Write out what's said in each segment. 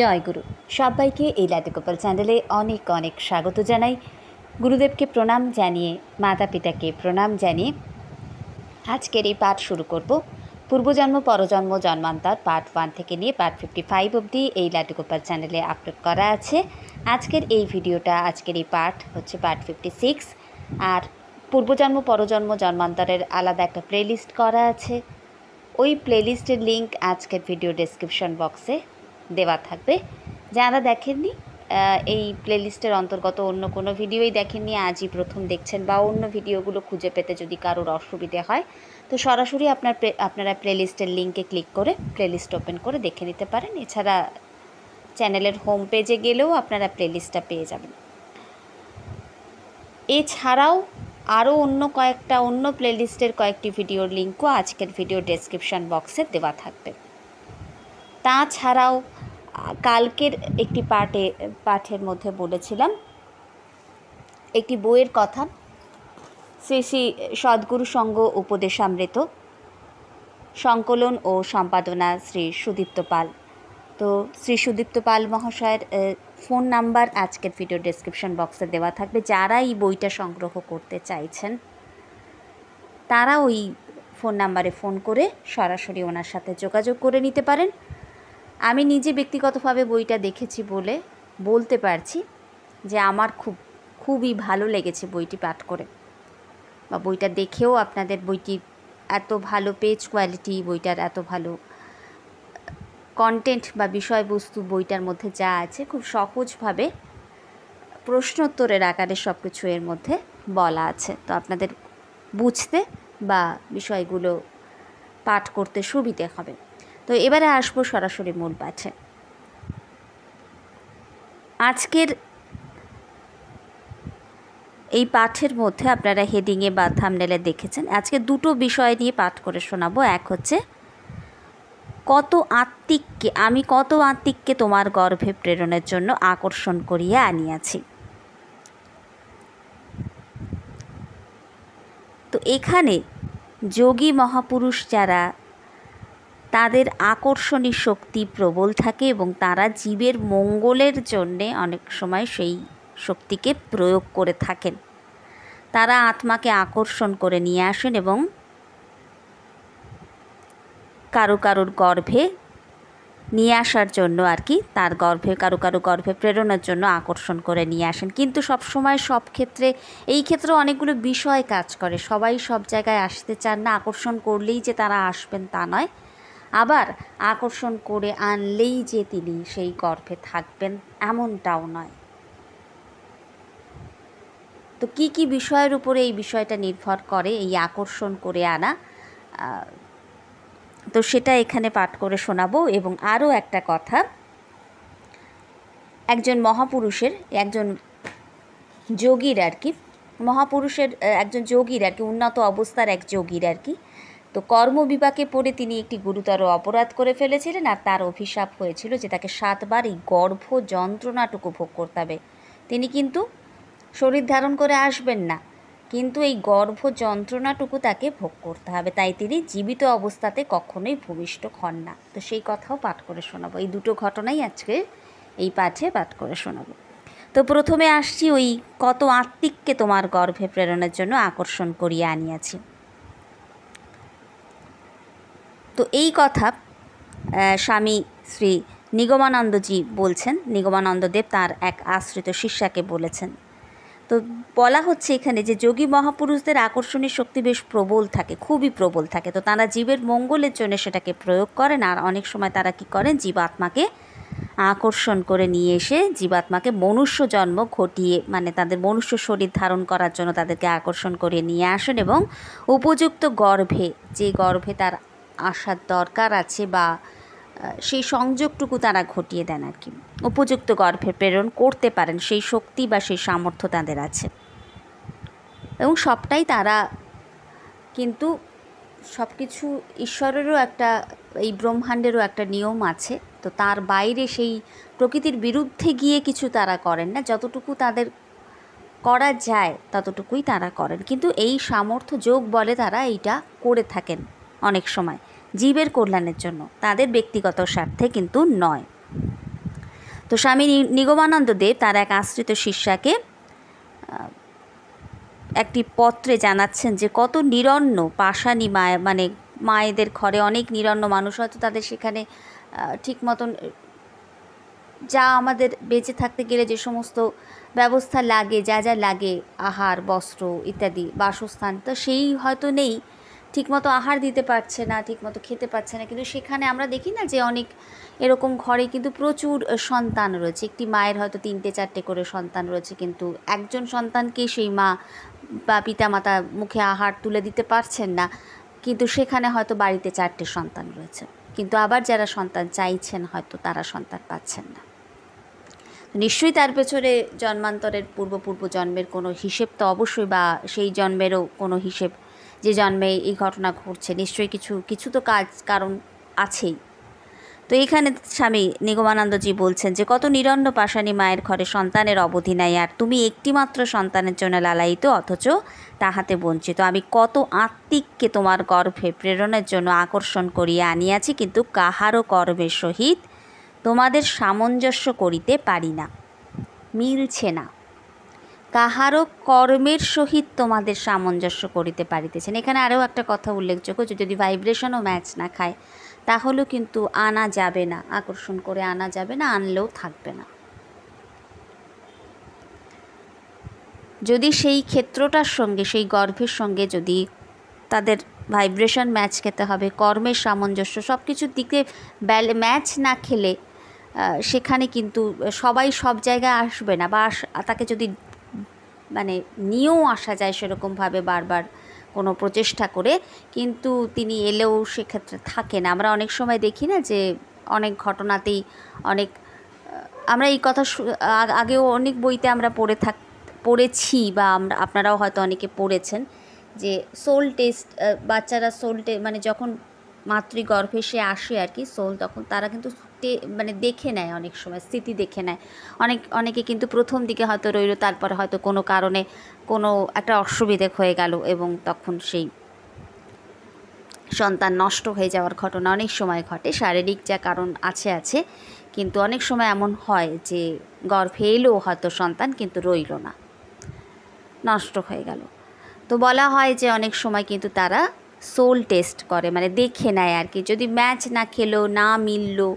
জয় গুরু সবাইকে এই গোপাল চ্যানেলে অনেক অনেক স্বাগত জানাই গুরুদেবকে প্রণাম জানিয়ে মাতা পিতাকে প্রণাম জানিয়ে আজকের এই পাঠ শুরু করব পূর্বজন্ম পরজন্ম জন্মান্তর পার্ট ওয়ান থেকে নিয়ে পার্ট ফিফটি ফাইভ অবধি এই গোপাল চ্যানেলে আপলোড করা আছে আজকের এই ভিডিওটা আজকের এই পার্ট হচ্ছে পার্ট ফিফটি সিক্স আর পূর্বজন্ম পরজন্ম জন্মান্তরের আলাদা একটা প্লেলিস্ট করা আছে ওই প্লেলিস্টের লিঙ্ক আজকের ভিডিও ডেসক্রিপশন বক্সে দেওয়া থাকবে যারা দেখেননি এই প্লেলিস্টের অন্তর্গত অন্য কোনো ভিডিওই দেখেননি আজই প্রথম দেখছেন বা অন্য ভিডিওগুলো খুঁজে পেতে যদি কারোর অসুবিধে হয় তো সরাসরি আপনার আপনারা প্লেলিস্টের লিঙ্কে ক্লিক করে প্লেলিস্ট ওপেন করে দেখে নিতে পারেন এছাড়া চ্যানেলের হোম পেজে গেলেও আপনারা প্লেলিস্টটা পেয়ে যাবেন এছাড়াও আরও অন্য কয়েকটা অন্য প্লেলিস্টের কয়েকটি ভিডিওর লিঙ্কও আজকের ভিডিও ডেসক্রিপশান বক্সে দেওয়া থাকবে তাছাড়াও কালকের একটি পাঠে পাঠের মধ্যে বলেছিলাম একটি বইয়ের কথা শ্রী শ্রী সদ্গুরু সঙ্গ উপদেশামৃত সংকলন ও সম্পাদনা শ্রী সুদীপ্ত পাল তো শ্রী সুদীপ্ত পাল মহাশয়ের ফোন নাম্বার আজকের ভিডিও ডেসক্রিপশন বক্সে দেওয়া থাকবে যারা এই বইটা সংগ্রহ করতে চাইছেন তারা ওই ফোন নাম্বারে ফোন করে সরাসরি ওনার সাথে যোগাযোগ করে নিতে পারেন আমি নিজে ব্যক্তিগতভাবে বইটা দেখেছি বলে বলতে পারছি যে আমার খুব খুবই ভালো লেগেছে বইটি পাঠ করে বা বইটা দেখেও আপনাদের বইটি এত ভালো পেজ কোয়ালিটি বইটার এত ভালো কন্টেন্ট বা বিষয়বস্তু বইটার মধ্যে যা আছে খুব সহজভাবে প্রশ্নোত্তরের আকারে সব কিছু এর মধ্যে বলা আছে তো আপনাদের বুঝতে বা বিষয়গুলো পাঠ করতে সুবিধে হবে তো এবারে আসবো সরাসরি মূল পাঠে আজকের এই পাঠের মধ্যে আপনারা হেডিংয়ে বা থামনেলে দেখেছেন আজকে দুটো বিষয় নিয়ে পাঠ করে শোনাবো এক হচ্ছে কত আত্মিককে আমি কত আত্মিককে তোমার গর্ভে প্রেরণের জন্য আকর্ষণ করিয়া আনিয়াছি তো এখানে যোগী মহাপুরুষ যারা তাদের আকর্ষণী শক্তি প্রবল থাকে এবং তারা জীবের মঙ্গলের জন্যে অনেক সময় সেই শক্তিকে প্রয়োগ করে থাকেন তারা আত্মাকে আকর্ষণ করে নিয়ে আসেন এবং কারো কারোর গর্ভে নিয়ে আসার জন্য আর কি তার গর্ভে কারো কারো গর্ভে প্রেরণার জন্য আকর্ষণ করে নিয়ে আসেন কিন্তু সব সময় সব ক্ষেত্রে এই ক্ষেত্রে অনেকগুলো বিষয় কাজ করে সবাই সব জায়গায় আসতে চান না আকর্ষণ করলেই যে তারা আসবেন তা নয় আবার আকর্ষণ করে আনলেই যে তিনি সেই গর্ভে থাকবেন এমনটাও নয় তো কি কি বিষয়ের উপরে এই বিষয়টা নির্ভর করে এই আকর্ষণ করে আনা তো সেটা এখানে পাঠ করে শোনাবো এবং আরও একটা কথা একজন মহাপুরুষের একজন যোগীর আর কি মহাপুরুষের একজন যোগীর আর কি উন্নত অবস্থার এক যোগীর আর কি তো কর্ম বিপাকে পড়ে তিনি একটি গুরুতর অপরাধ করে ফেলেছিলেন আর তার অভিশাপ হয়েছিল যে তাকে সাতবার এই গর্ভ যন্ত্রণাটুকু ভোগ করতে হবে তিনি কিন্তু শরীর ধারণ করে আসবেন না কিন্তু এই গর্ভ যন্ত্রণাটুকু তাকে ভোগ করতে হবে তাই তিনি জীবিত অবস্থাতে কখনোই ভূমিষ্ঠ হন না তো সেই কথাও পাঠ করে শোনাবো এই দুটো ঘটনাই আজকে এই পাঠে পাঠ করে শোনাবো তো প্রথমে আসছি ওই কত আত্মিককে তোমার গর্ভে প্রেরণের জন্য আকর্ষণ করিয়া আনিয়াছি তো এই কথা স্বামী শ্রী নিগমানন্দজি বলছেন নিগমানন্দদেব তার এক আশ্রিত শিষ্যাকে বলেছেন তো বলা হচ্ছে এখানে যে যোগী মহাপুরুষদের আকর্ষণীয় শক্তি বেশ প্রবল থাকে খুবই প্রবল থাকে তো তারা জীবের মঙ্গলের জন্য সেটাকে প্রয়োগ করেন আর অনেক সময় তারা কি করেন জীবাত্মাকে আকর্ষণ করে নিয়ে এসে জীবাত্মাকে মনুষ্য জন্ম ঘটিয়ে মানে তাদের মনুষ্য শরীর ধারণ করার জন্য তাদেরকে আকর্ষণ করে নিয়ে আসেন এবং উপযুক্ত গর্ভে যে গর্ভে তার আসার দরকার আছে বা সেই সংযোগটুকু তারা ঘটিয়ে দেন আর কি উপযুক্ত গর্ভে প্রেরণ করতে পারেন সেই শক্তি বা সেই সামর্থ্য তাদের আছে এবং সবটাই তারা কিন্তু সব কিছু ঈশ্বরেরও একটা এই ব্রহ্মাণ্ডেরও একটা নিয়ম আছে তো তার বাইরে সেই প্রকৃতির বিরুদ্ধে গিয়ে কিছু তারা করেন না যতটুকু তাদের করা যায় ততটুকুই তারা করেন কিন্তু এই সামর্থ্য যোগ বলে তারা এইটা করে থাকেন অনেক সময় জীবের কল্যাণের জন্য তাদের ব্যক্তিগত স্বার্থে কিন্তু নয় তো স্বামী নিগমানন্দ দেব তার এক আশ্রিত শিষ্যাকে একটি পত্রে জানাচ্ছেন যে কত নিরন্ন পাশানি মায় মানে মায়েদের ঘরে অনেক নিরন্ন মানুষ হয়তো তাদের সেখানে ঠিক মতন যা আমাদের বেঁচে থাকতে গেলে যে সমস্ত ব্যবস্থা লাগে যা যা লাগে আহার বস্ত্র ইত্যাদি বাসস্থান তো সেই হয়তো নেই ঠিকমতো আহার দিতে পারছে না ঠিকমতো খেতে পারছে না কিন্তু সেখানে আমরা দেখি না যে অনেক এরকম ঘরে কিন্তু প্রচুর সন্তান রয়েছে একটি মায়ের হয়তো তিনটে চারটে করে সন্তান রয়েছে কিন্তু একজন সন্তানকে সেই মা বা পিতা মাতা মুখে আহার তুলে দিতে পারছেন না কিন্তু সেখানে হয়তো বাড়িতে চারটে সন্তান রয়েছে কিন্তু আবার যারা সন্তান চাইছেন হয়তো তারা সন্তান পাচ্ছেন না নিশ্চয়ই তার পেছনে জন্মান্তরের পূর্ব পূর্ব জন্মের কোনো হিসেব তো অবশ্যই বা সেই জন্মেরও কোনো হিসেব যে জন্মে এই ঘটনা ঘটছে নিশ্চয়ই কিছু কিছু তো কাজ কারণ আছেই তো এখানে স্বামী নিগমানন্দজি বলছেন যে কত নিরন্ন পাশানি মায়ের ঘরে সন্তানের অবধি নাই আর তুমি একটিমাত্র সন্তানের জন্য লালায়িত অথচ তাহাতে বঞ্চিত আমি কত আত্মিককে তোমার গর্ভে প্রেরণের জন্য আকর্ষণ করিয়া আনিয়াছি কিন্তু কাহারও কর্মের সহিত তোমাদের সামঞ্জস্য করিতে পারি না মিলছে না কাহারও কর্মের সহিত তোমাদের সামঞ্জস্য করিতে পারিতেছেন এখানে আরও একটা কথা উল্লেখযোগ্য যে যদি ভাইব্রেশনও ম্যাচ না খায় তাহলেও কিন্তু আনা যাবে না আকর্ষণ করে আনা যাবে না আনলেও থাকবে না যদি সেই ক্ষেত্রটার সঙ্গে সেই গর্ভের সঙ্গে যদি তাদের ভাইব্রেশন ম্যাচ খেতে হবে কর্মের সামঞ্জস্য সব কিছুর দিকে ম্যাচ না খেলে সেখানে কিন্তু সবাই সব জায়গায় আসবে না বা তাকে যদি মানে নিয়েও আসা যায় সেরকমভাবে বারবার কোনো প্রচেষ্টা করে কিন্তু তিনি এলেও সেক্ষেত্রে থাকেন আমরা অনেক সময় দেখি না যে অনেক ঘটনাতেই অনেক আমরা এই কথা আগেও অনেক বইতে আমরা পড়ে থাক পড়েছি বা আমরা আপনারাও হয়তো অনেকে পড়েছেন যে সোল টেস্ট বাচ্চারা সোল টে মানে যখন মাতৃগর্ভে সে আসে আর কি সোল তখন তারা কিন্তু মানে দেখে নেয় অনেক সময় স্থিতি দেখে নেয় অনেক অনেকে কিন্তু প্রথম দিকে হয়তো রইল তারপর হয়তো কোনো কারণে কোনো একটা অসুবিধে হয়ে গেল এবং তখন সেই সন্তান নষ্ট হয়ে যাওয়ার ঘটনা অনেক সময় ঘটে শারীরিক যা কারণ আছে আছে কিন্তু অনেক সময় এমন হয় যে গর্ভে এলেও হয়তো সন্তান কিন্তু রইল না নষ্ট হয়ে গেল তো বলা হয় যে অনেক সময় কিন্তু তারা সোল টেস্ট করে মানে দেখে নেয় আর কি যদি ম্যাচ না খেলো না মিললো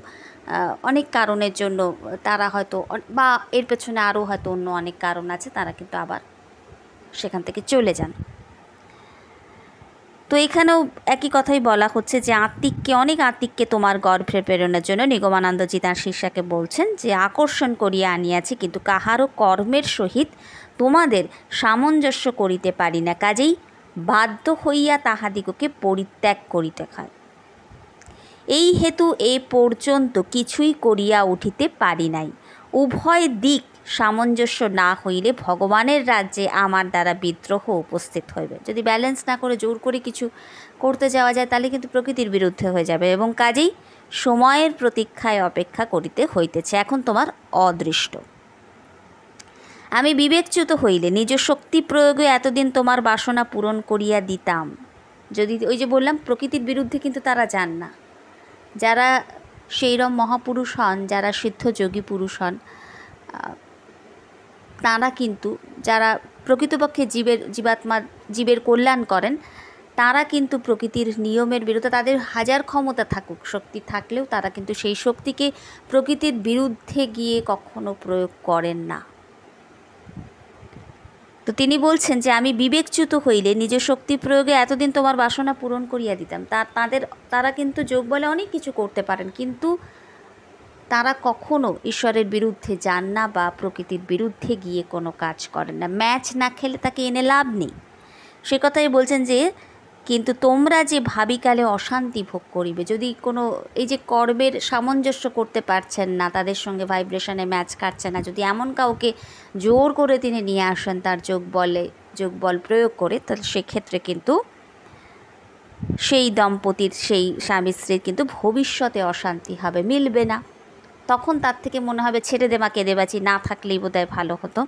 অনেক কারণের জন্য তারা হয়তো বা এর পেছনে আরও হয়তো অন্য অনেক কারণ আছে তারা কিন্তু আবার সেখান থেকে চলে যান তো এখানেও একই কথাই বলা হচ্ছে যে আত্মিককে অনেক আত্মিককে তোমার গর্ভে প্রেরণের জন্য নিগমানন্দজি তার শিষ্যাকে বলছেন যে আকর্ষণ করিয়া আনিয়াছে কিন্তু কাহারও কর্মের সহিত তোমাদের সামঞ্জস্য করিতে পারি না কাজেই বাধ্য হইয়া তাহাদিগকে পরিত্যাগ করিতে হয় এই হেতু এ পর্যন্ত কিছুই করিয়া উঠিতে পারি নাই উভয় দিক সামঞ্জস্য না হইলে ভগবানের রাজ্যে আমার দ্বারা বিদ্রোহ উপস্থিত হইবে যদি ব্যালেন্স না করে জোর করে কিছু করতে যাওয়া যায় তাহলে কিন্তু প্রকৃতির বিরুদ্ধে হয়ে যাবে এবং কাজেই সময়ের প্রতীক্ষায় অপেক্ষা করিতে হইতেছে এখন তোমার অদৃষ্ট আমি বিবেকচ্যুত হইলে নিজ শক্তি প্রয়োগে এতদিন তোমার বাসনা পূরণ করিয়া দিতাম যদি ওই যে বললাম প্রকৃতির বিরুদ্ধে কিন্তু তারা যান না যারা সেইরম মহাপুরুষ হন যারা যোগী পুরুষ হন তাঁরা কিন্তু যারা প্রকৃতপক্ষে জীবের জীবাত্মা জীবের কল্যাণ করেন তারা কিন্তু প্রকৃতির নিয়মের বিরুদ্ধে তাদের হাজার ক্ষমতা থাকুক শক্তি থাকলেও তারা কিন্তু সেই শক্তিকে প্রকৃতির বিরুদ্ধে গিয়ে কখনো প্রয়োগ করেন না তো তিনি বলছেন যে আমি বিবেকচ্যুত হইলে নিজ শক্তি প্রয়োগে এতদিন তোমার বাসনা পূরণ করিয়া দিতাম তা তাদের তারা কিন্তু যোগ বলে অনেক কিছু করতে পারেন কিন্তু তারা কখনো ঈশ্বরের বিরুদ্ধে যান না বা প্রকৃতির বিরুদ্ধে গিয়ে কোনো কাজ করেন না ম্যাচ না খেলে তাকে এনে লাভ নেই সে কথাই বলছেন যে কিন্তু তোমরা যে ভাবিকালে অশান্তি ভোগ করিবে যদি কোনো এই যে কর্মের সামঞ্জস্য করতে পারছেন না তাদের সঙ্গে ভাইব্রেশনে ম্যাচ কাটছে না যদি এমন কাউকে জোর করে তিনি নিয়ে আসেন তার যোগ বলে যোগ বল প্রয়োগ করে তাহলে সেক্ষেত্রে কিন্তু সেই দম্পতির সেই স্বামী স্ত্রীর কিন্তু ভবিষ্যতে অশান্তি হবে মিলবে না তখন তার থেকে মনে হবে ছেড়ে দেমা কেঁদে বাঁচি না থাকলেই বোধহয় ভালো হতো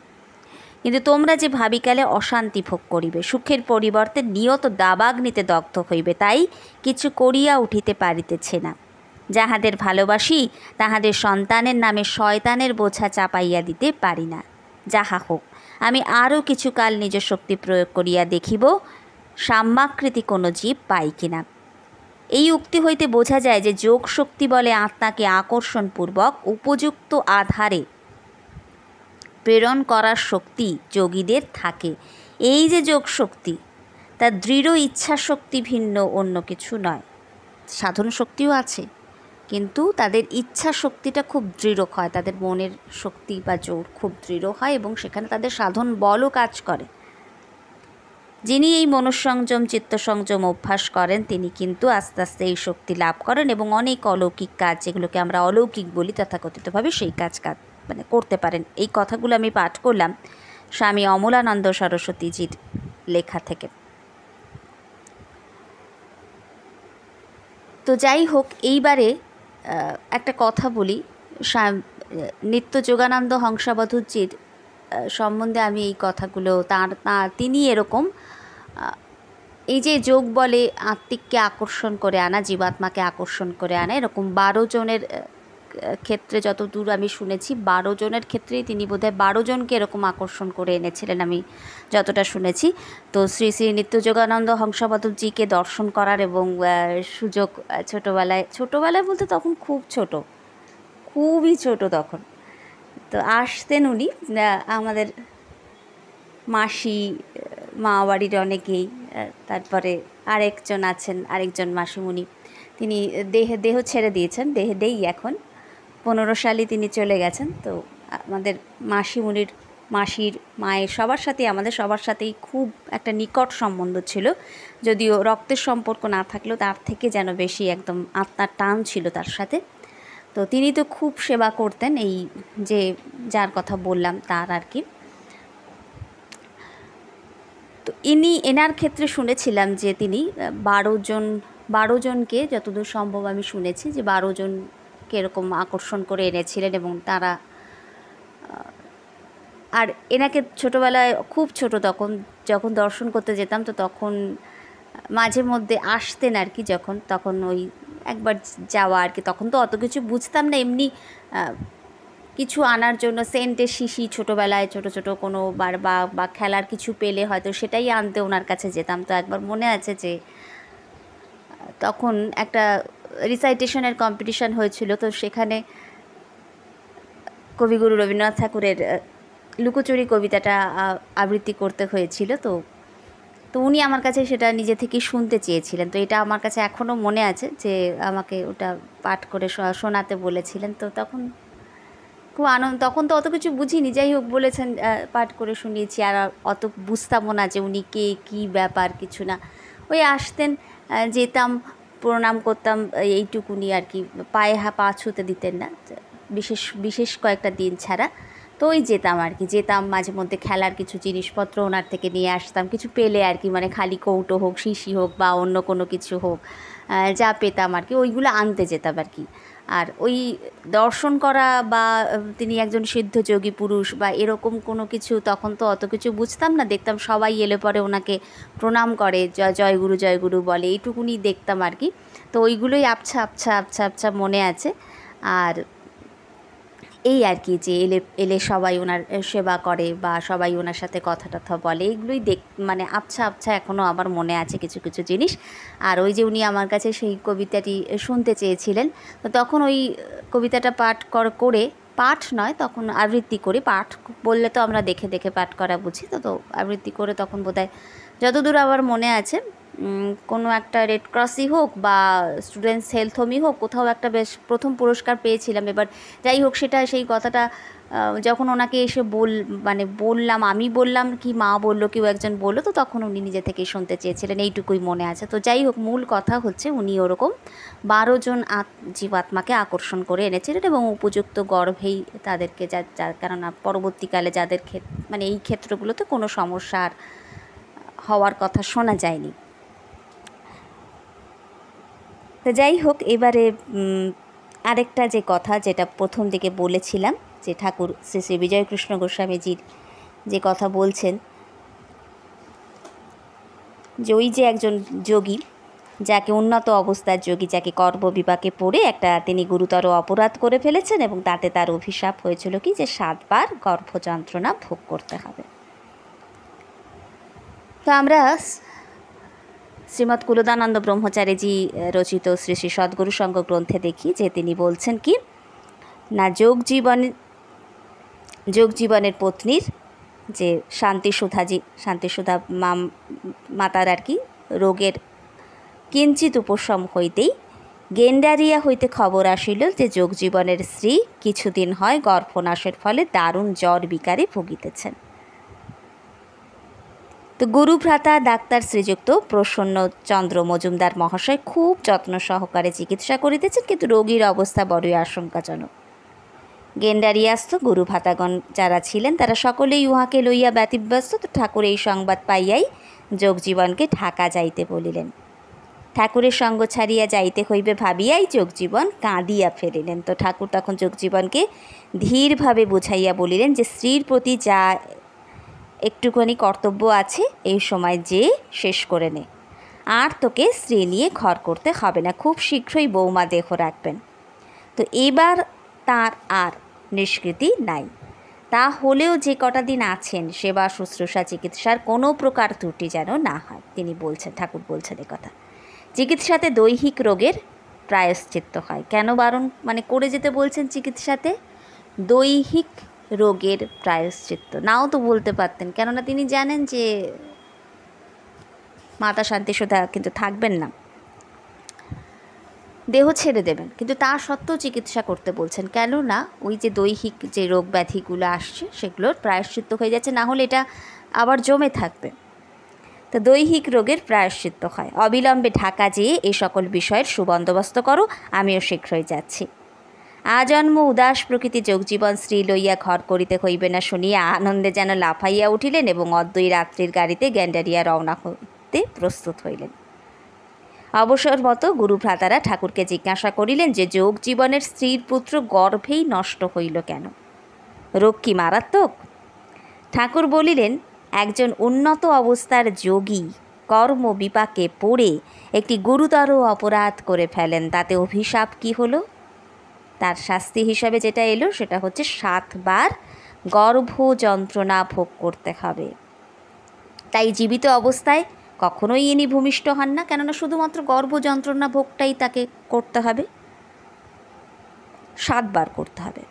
কিন্তু তোমরা যে ভাবিকালে অশান্তি ভোগ করিবে সুখের পরিবর্তে নিয়ত দাবাগ্নিতে দগ্ধ হইবে তাই কিছু করিয়া উঠিতে পারিতেছে না যাহাদের ভালোবাসি তাহাদের সন্তানের নামে শয়তানের বোঝা চাপাইয়া দিতে পারি না যাহা হোক আমি আরও কিছুকাল নিজ শক্তি প্রয়োগ করিয়া দেখিব সাম্যাকৃতি কোনো জীব পাই কিনা এই উক্তি হইতে বোঝা যায় যে যোগ শক্তি বলে আত্মাকে আকর্ষণপূর্বক উপযুক্ত আধারে প্রেরণ করার শক্তি যোগীদের থাকে এই যে যোগ শক্তি তার দৃঢ় ইচ্ছা শক্তি ভিন্ন অন্য কিছু নয় সাধন শক্তিও আছে কিন্তু তাদের ইচ্ছা শক্তিটা খুব দৃঢ় হয় তাদের মনের শক্তি বা জোর খুব দৃঢ় হয় এবং সেখানে তাদের সাধন বলও কাজ করে যিনি এই মনঃসংযম চিত্ত সংযম অভ্যাস করেন তিনি কিন্তু আস্তে আস্তে এই শক্তি লাভ করেন এবং অনেক অলৌকিক কাজ যেগুলোকে আমরা অলৌকিক বলি তথাকথিতভাবে সেই কাজ কাজ মানে করতে পারেন এই কথাগুলো আমি পাঠ করলাম স্বামী অমলানন্দ সরস্বতীজির লেখা থেকে তো যাই হোক এইবারে একটা কথা বলি নিত্য যোগানন্দ হংসাবধুজির সম্বন্ধে আমি এই কথাগুলো তাঁর তাঁর তিনি এরকম এই যে যোগ বলে আত্মিককে আকর্ষণ করে আনা জীবাত্মাকে আকর্ষণ করে আনা এরকম বারো জনের ক্ষেত্রে যত দূর আমি শুনেছি বারো জনের ক্ষেত্রেই তিনি বোধহয় বারো জনকে এরকম আকর্ষণ করে এনেছিলেন আমি যতটা শুনেছি তো শ্রী শ্রী নিত্যযোগানন্দ হংসাবাদবজিকে দর্শন করার এবং সুযোগ ছোটোবেলায় ছোটোবেলায় বলতে তখন খুব ছোট খুবই ছোট তখন তো আসতেন উনি আমাদের মাসি মা বাড়ির অনেকেই তারপরে আরেকজন আছেন আরেকজন মাসিমুনি তিনি দেহ দেহ ছেড়ে দিয়েছেন দেহ দেই এখন পনেরো সালে তিনি চলে গেছেন তো আমাদের মাসিমুনির মাসির মায়ের সবার সাথে আমাদের সবার সাথেই খুব একটা নিকট সম্বন্ধ ছিল যদিও রক্তের সম্পর্ক না থাকলেও তার থেকে যেন বেশি একদম আত্মার টান ছিল তার সাথে তো তিনি তো খুব সেবা করতেন এই যে যার কথা বললাম তার আর কি তো ইনি এনার ক্ষেত্রে শুনেছিলাম যে তিনি বারো জন বারো জনকে যতদূর সম্ভব আমি শুনেছি যে বারো জন কীরকম আকর্ষণ করে এনেছিলেন এবং তারা আর এনাকে ছোটোবেলায় খুব ছোট তখন যখন দর্শন করতে যেতাম তো তখন মাঝে মধ্যে আসতেন আর কি যখন তখন ওই একবার যাওয়া আর কি তখন তো অত কিছু বুঝতাম না এমনি কিছু আনার জন্য সেন্টের শিশি ছোটোবেলায় ছোট ছোট কোনো বার বা বা খেলার কিছু পেলে হয়তো সেটাই আনতে ওনার কাছে যেতাম তো একবার মনে আছে যে তখন একটা রিসাইটেশনের কম্পিটিশান হয়েছিল তো সেখানে কবিগুরু রবীন্দ্রনাথ ঠাকুরের লুকোচুরি কবিতাটা আবৃত্তি করতে হয়েছিল তো তো উনি আমার কাছে সেটা নিজে থেকে শুনতে চেয়েছিলেন তো এটা আমার কাছে এখনও মনে আছে যে আমাকে ওটা পাঠ করে শোনাতে বলেছিলেন তো তখন খুব আনন্দ তখন তো অত কিছু বুঝিনি যাই হোক বলেছেন পাঠ করে শুনিয়েছি আর অত বুঝতামও না যে উনি কে কী ব্যাপার কিছু না ওই আসতেন যেতাম প্রণাম করতাম এইটুকুনি আর কি পায়ে হা পা ছুতে দিতেন না বিশেষ বিশেষ কয়েকটা দিন ছাড়া তো ওই যেতাম আর কি যেতাম মাঝে মধ্যে খেলার কিছু জিনিসপত্র ওনার থেকে নিয়ে আসতাম কিছু পেলে আর কি মানে খালি কৌটো হোক শিশি হোক বা অন্য কোনো কিছু হোক যা পেতাম আর কি ওইগুলো আনতে যেতাম আর কি আর ওই দর্শন করা বা তিনি একজন সিদ্ধ যোগী পুরুষ বা এরকম কোনো কিছু তখন তো অত কিছু বুঝতাম না দেখতাম সবাই এলে পরে ওনাকে প্রণাম করে জয় জয়গুরু জয়গুরু বলে এইটুকুনি দেখতাম আর কি তো ওইগুলোই আপছা আপছা আপছা আপছা মনে আছে আর এই আর কি যে এলে এলে সবাই ওনার সেবা করে বা সবাই ওনার সাথে কথা টথা বলে এগুলোই দেখ মানে আবছা আবছা এখনও আমার মনে আছে কিছু কিছু জিনিস আর ওই যে উনি আমার কাছে সেই কবিতাটি শুনতে চেয়েছিলেন তো তখন ওই কবিতাটা পাঠ কর করে পাঠ নয় তখন আবৃত্তি করি পাঠ বললে তো আমরা দেখে দেখে পাঠ করা বুঝি তো তো আবৃত্তি করে তখন বোধহয় যতদূর আমার মনে আছে কোনো একটা রেড ক্রসই হোক বা স্টুডেন্টস হেলথ হোমই হোক কোথাও একটা বেশ প্রথম পুরস্কার পেয়েছিলাম এবার যাই হোক সেটা সেই কথাটা যখন ওনাকে এসে বল মানে বললাম আমি বললাম কি মা বললো কেউ একজন বললো তো তখন উনি নিজে থেকেই শুনতে চেয়েছিলেন এইটুকুই মনে আছে তো যাই হোক মূল কথা হচ্ছে উনি ওরকম বারো জন জীবাত্মাকে আকর্ষণ করে এনেছিলেন এবং উপযুক্ত গর্ভেই তাদেরকে যা যার কেননা পরবর্তীকালে যাদের ক্ষেত্র মানে এই ক্ষেত্রগুলোতে কোনো সমস্যার হওয়ার কথা শোনা যায়নি তো যাই হোক এবারে আরেকটা যে কথা যেটা প্রথম দিকে বলেছিলাম যে ঠাকুর শ্রী শ্রী বিজয়কৃষ্ণ গোস্বামীজির যে কথা বলছেন যে ওই যে একজন যোগী যাকে উন্নত অবস্থার যোগী যাকে কর্মবিপাকে পড়ে একটা তিনি গুরুতর অপরাধ করে ফেলেছেন এবং তাতে তার অভিশাপ হয়েছিল কি যে সাতবার গর্ভ যন্ত্রণা ভোগ করতে হবে তো আমরা শ্রীমৎ কুলদানন্দ ব্রহ্মচারীজি রচিত শ্রী শ্রী সদ্গুরু সঙ্গ গ্রন্থে দেখি যে তিনি বলছেন কি না যোগ জীবন যোগ জীবনের পত্নীর যে শান্তি সুধাজি শান্তি সুধা মাম মাতার আর কি রোগের কিঞ্চিত উপশম হইতেই গেন্ডারিয়া হইতে খবর আসিল যে যোগজীবনের স্ত্রী কিছুদিন হয় গর্ভনাশের ফলে দারুণ জ্বর বিকারে ভুগিতেছেন তো গুরুভ্রাতা ডাক্তার শ্রীযুক্ত প্রসন্ন চন্দ্র মজুমদার মহাশয় খুব যত্ন সহকারে চিকিৎসা করিতেছেন কিন্তু রোগীর অবস্থা বড়ই আশঙ্কাজনক গেন্ডারিয়াস্ত ভাতাগণ যারা ছিলেন তারা সকলেই উহাকে লইয়া ব্যতিব্যস্ত তো ঠাকুর এই সংবাদ পাইয়াই যোগজীবনকে ঢাকা যাইতে বলিলেন ঠাকুরের সঙ্গ ছাড়িয়া যাইতে হইবে ভাবিয়াই যোগজীবন কাঁদিয়া ফেরিলেন তো ঠাকুর তখন যোগজীবনকে ধীরভাবে বুঝাইয়া বলিলেন যে স্ত্রীর প্রতি যা একটুখানি কর্তব্য আছে এই সময় যেয়ে শেষ করে নে আর তোকে স্ত্রী নিয়ে ঘর করতে হবে না খুব শীঘ্রই বৌমা দেহ রাখবেন তো এবার তার আর নিষ্কৃতি নাই তা হলেও যে কটা দিন আছেন সেবা শুশ্রূষা চিকিৎসার কোনো প্রকার ত্রুটি যেন না হয় তিনি বলছেন ঠাকুর বলছেন কথা চিকিৎসাতে দৈহিক রোগের প্রায়শ্চিত্ত হয় কেন বারণ মানে করে যেতে বলছেন চিকিৎসাতে দৈহিক রোগের প্রায়শ্চিত্ত নাও তো বলতে পারতেন কেননা তিনি জানেন যে মাতা শান্তি সোধা কিন্তু থাকবেন না দেহ ছেড়ে দেবেন কিন্তু তা সত্ত্বেও চিকিৎসা করতে বলছেন কেননা ওই যে দৈহিক যে রোগ ব্যাধিগুলো আসছে সেগুলোর প্রায়শ্চিত্ত হয়ে যাচ্ছে না হলে এটা আবার জমে থাকবে তো দৈহিক রোগের প্রায়শ্চিত্ত হয় অবিলম্বে ঢাকা যেয়ে এ সকল বিষয়ের সুবন্দোবস্ত করো আমিও শীঘ্রই যাচ্ছি আজন্ম উদাস প্রকৃতি যোগজীবন স্ত্রী লইয়া ঘর করিতে হইবে না শুনিয়া আনন্দে যেন লাফাইয়া উঠিলেন এবং অদ্বৈ রাত্রির গাড়িতে গ্যান্ডারিয়া রওনা হইতে প্রস্তুত হইলেন অবসর মতো গুরুভ্রাতারা ঠাকুরকে জিজ্ঞাসা করিলেন যে যোগ জীবনের স্ত্রীর পুত্র গর্ভেই নষ্ট হইল কেন রোগ কি মারাত্মক ঠাকুর বলিলেন একজন উন্নত অবস্থার যোগী কর্ম বিপাকে পড়ে একটি গুরুতর অপরাধ করে ফেলেন তাতে অভিশাপ কি হলো তার শাস্তি হিসাবে যেটা এলো সেটা হচ্ছে সাতবার গর্ভ যন্ত্রণা ভোগ করতে হবে তাই জীবিত অবস্থায় কখনোই ইনি ভূমিষ্ঠ হন না কেননা শুধুমাত্র গর্ভ যন্ত্রণা ভোগটাই তাকে করতে হবে সাতবার করতে হবে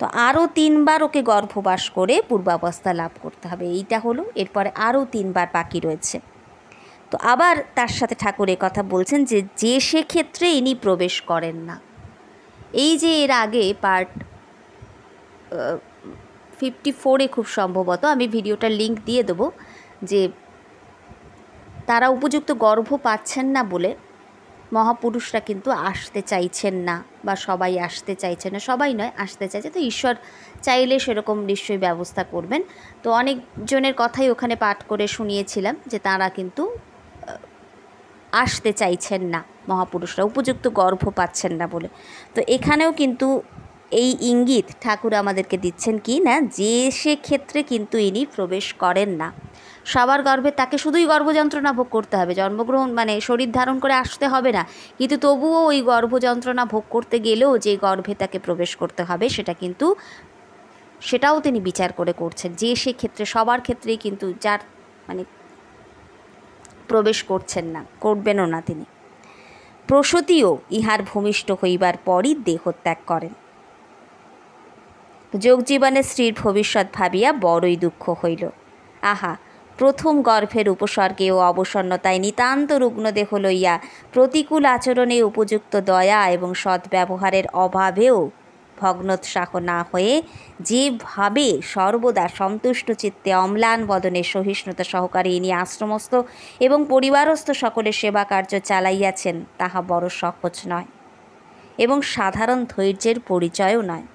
তো আরও তিনবার ওকে গর্ভবাস করে পূর্বাবস্থা লাভ করতে হবে এইটা হলো এরপরে আরও তিনবার বাকি রয়েছে তো আবার তার সাথে ঠাকুর কথা বলছেন যে যে সে ক্ষেত্রে ইনি প্রবেশ করেন না এই যে এর আগে পার্ট ফিফটি ফোরে খুব সম্ভবত আমি ভিডিওটার লিঙ্ক দিয়ে দেবো যে তারা উপযুক্ত গর্ভ পাচ্ছেন না বলে মহাপুরুষরা কিন্তু আসতে চাইছেন না বা সবাই আসতে চাইছেন না সবাই নয় আসতে চাইছে তো ঈশ্বর চাইলে সেরকম নিশ্চয়ই ব্যবস্থা করবেন তো অনেকজনের কথাই ওখানে পাঠ করে শুনিয়েছিলাম যে তারা কিন্তু আসতে চাইছেন না মহাপুরুষরা উপযুক্ত গর্ভ পাচ্ছেন না বলে তো এখানেও কিন্তু এই ইঙ্গিত ঠাকুর আমাদেরকে দিচ্ছেন কি না যে সে ক্ষেত্রে কিন্তু ইনি প্রবেশ করেন না সবার গর্ভে তাকে শুধুই গর্ভযন্ত্রণা ভোগ করতে হবে জন্মগ্রহণ মানে শরীর ধারণ করে আসতে হবে না কিন্তু তবুও ওই গর্ভযন্ত্রণা ভোগ করতে গেলেও যে গর্ভে তাকে প্রবেশ করতে হবে সেটা কিন্তু সেটাও তিনি বিচার করে করছেন যে সে ক্ষেত্রে সবার ক্ষেত্রেই কিন্তু যার মানে প্রবেশ করছেন না করবেনও না তিনি প্রসূতিও ইহার ভূমিষ্ঠ হইবার পরই দেহত্যাগ করেন যোগজীবনে স্ত্রীর ভবিষ্যৎ ভাবিয়া বড়ই দুঃখ হইল আহা প্রথম গর্ভের উপসর্গে ও অবসন্নতায় নিতান্ত রুগ্নদেহ লইয়া প্রতিকূল আচরণে উপযুক্ত দয়া এবং সদ্ব্যবহারের অভাবেও ভগ্নোৎসাহ না হয়ে যেভাবে সর্বদা সন্তুষ্ট চিত্তে অম্লান বদনে সহিষ্ণুতা সহকারে ইনি আশ্রমস্থ এবং পরিবারস্থ সকলের সেবা কার্য চালাইয়াছেন তাহা বড় সহজ নয় এবং সাধারণ ধৈর্যের পরিচয়ও নয়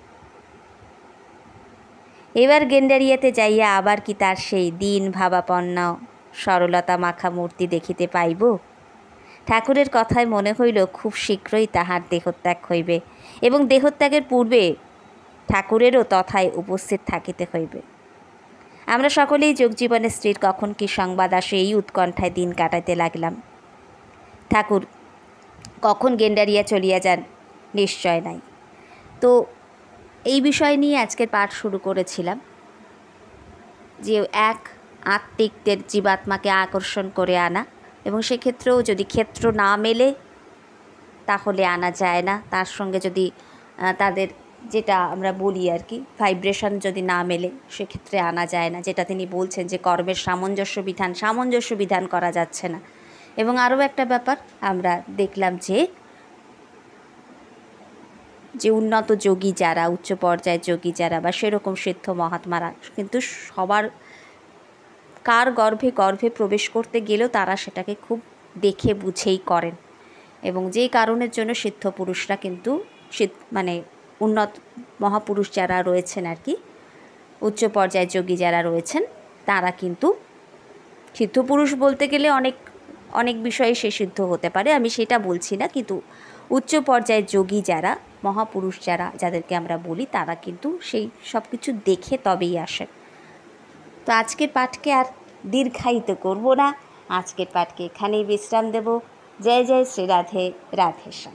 এবার গেন্ডারিয়াতে যাইয়া আবার কি তার সেই দিন ভাবাপন্ন সরলতা মাখা মূর্তি দেখিতে পাইব ঠাকুরের কথায় মনে হইল খুব শীঘ্রই তাহার দেহত্যাগ হইবে এবং দেহত্যাগের পূর্বে ঠাকুরেরও তথায় উপস্থিত থাকিতে হইবে আমরা সকলেই যোগজীবনে স্ত্রীর কখন কি সংবাদ আসে এই উৎকণ্ঠায় দিন কাটাইতে লাগলাম ঠাকুর কখন গেন্ডারিয়া চলিয়া যান নিশ্চয় নাই তো এই বিষয় নিয়ে আজকের পাঠ শুরু করেছিলাম যে এক আত্মিকদের জীবাত্মাকে আকর্ষণ করে আনা এবং সেক্ষেত্রেও যদি ক্ষেত্র না মেলে তাহলে আনা যায় না তার সঙ্গে যদি তাদের যেটা আমরা বলি আর কি ভাইব্রেশন যদি না মেলে সেক্ষেত্রে আনা যায় না যেটা তিনি বলছেন যে কর্মের সামঞ্জস্য বিধান সামঞ্জস্য বিধান করা যাচ্ছে না এবং আরও একটা ব্যাপার আমরা দেখলাম যে যে উন্নত যোগী যারা উচ্চ পর্যায়ের যোগী যারা বা সেরকম সিদ্ধ মহাত্মারা কিন্তু সবার কার গর্ভে গর্ভে প্রবেশ করতে গেলেও তারা সেটাকে খুব দেখে বুঝেই করেন এবং যেই কারণের জন্য সিদ্ধ পুরুষরা কিন্তু সিদ্ধ মানে উন্নত মহাপুরুষ যারা রয়েছেন আর কি উচ্চ পর্যায়ের যোগী যারা রয়েছেন তারা কিন্তু সিদ্ধ পুরুষ বলতে গেলে অনেক অনেক বিষয়ে সে সিদ্ধ হতে পারে আমি সেটা বলছি না কিন্তু উচ্চ পর্যায়ের যোগী যারা মহাপুরুষ যারা যাদেরকে আমরা বলি তারা কিন্তু সেই সব কিছু দেখে তবেই আসেন তো আজকের পাঠকে আর দীর্ঘায়িত করব না আজকের পাঠকে এখানেই বিশ্রাম দেবো জয় জয় শ্রী রাধে রাধেশন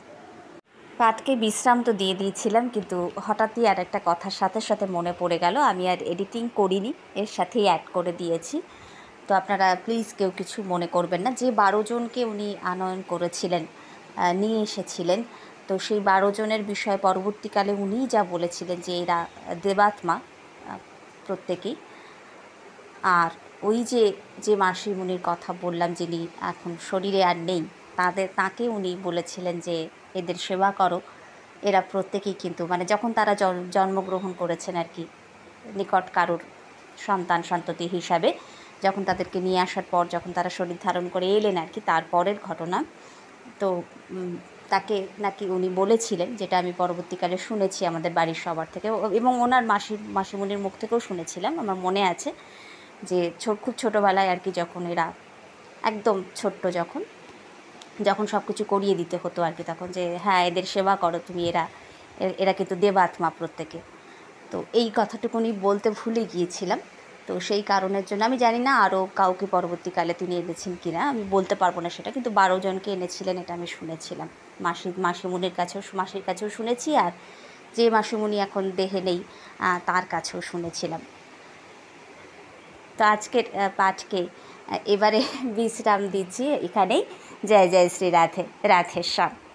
পাঠকে বিশ্রাম তো দিয়ে দিয়েছিলাম কিন্তু হঠাৎই আর একটা কথার সাথে সাথে মনে পড়ে গেল আমি আর এডিটিং করিনি এর সাথেই অ্যাড করে দিয়েছি তো আপনারা প্লিজ কেউ কিছু মনে করবেন না যে বারো জনকে উনি আনয়ন করেছিলেন নিয়ে এসেছিলেন তো সেই বারো জনের বিষয়ে পরবর্তীকালে উনিই যা বলেছিলেন যে এরা দেবাত্মা প্রত্যেকেই আর ওই যে যে মাসিমুনির কথা বললাম যিনি এখন শরীরে আর নেই তাদের তাকে উনি বলেছিলেন যে এদের সেবা করো এরা প্রত্যেকেই কিন্তু মানে যখন তারা জন্মগ্রহণ করেছেন আর কি নিকট কারুর সন্তান সন্ততি হিসাবে যখন তাদেরকে নিয়ে আসার পর যখন তারা শরীর ধারণ করে এলেন আর কি তারপরের ঘটনা তো তাকে নাকি উনি বলেছিলেন যেটা আমি পরবর্তীকালে শুনেছি আমাদের বাড়ির সবার থেকে এবং ওনার মাসি মাসিমনির মুখ থেকেও শুনেছিলাম আমার মনে আছে যে খুব ছোটোবেলায় আর কি যখন এরা একদম ছোট্ট যখন যখন সব কিছু করিয়ে দিতে হতো আর কি তখন যে হ্যাঁ এদের সেবা করো তুমি এরা এরা কিন্তু দেবাত্মা প্রত্যেকে তো এই কথাটুকুনি বলতে ভুলে গিয়েছিলাম তো সেই কারণের জন্য আমি জানি না আরও কাউকে পরবর্তীকালে তিনি এনেছেন কি না আমি বলতে পারবো না সেটা কিন্তু বারো জনকে এনেছিলেন এটা আমি শুনেছিলাম মাসি মাসিমুনির কাছেও মাসির কাছেও শুনেছি আর যে মাসিমুনি এখন দেহে নেই তার কাছেও শুনেছিলাম তো আজকের পাঠকে এবারে বিশ্রাম দিচ্ছি এখানেই जय जय श्री राधे राधे श्याम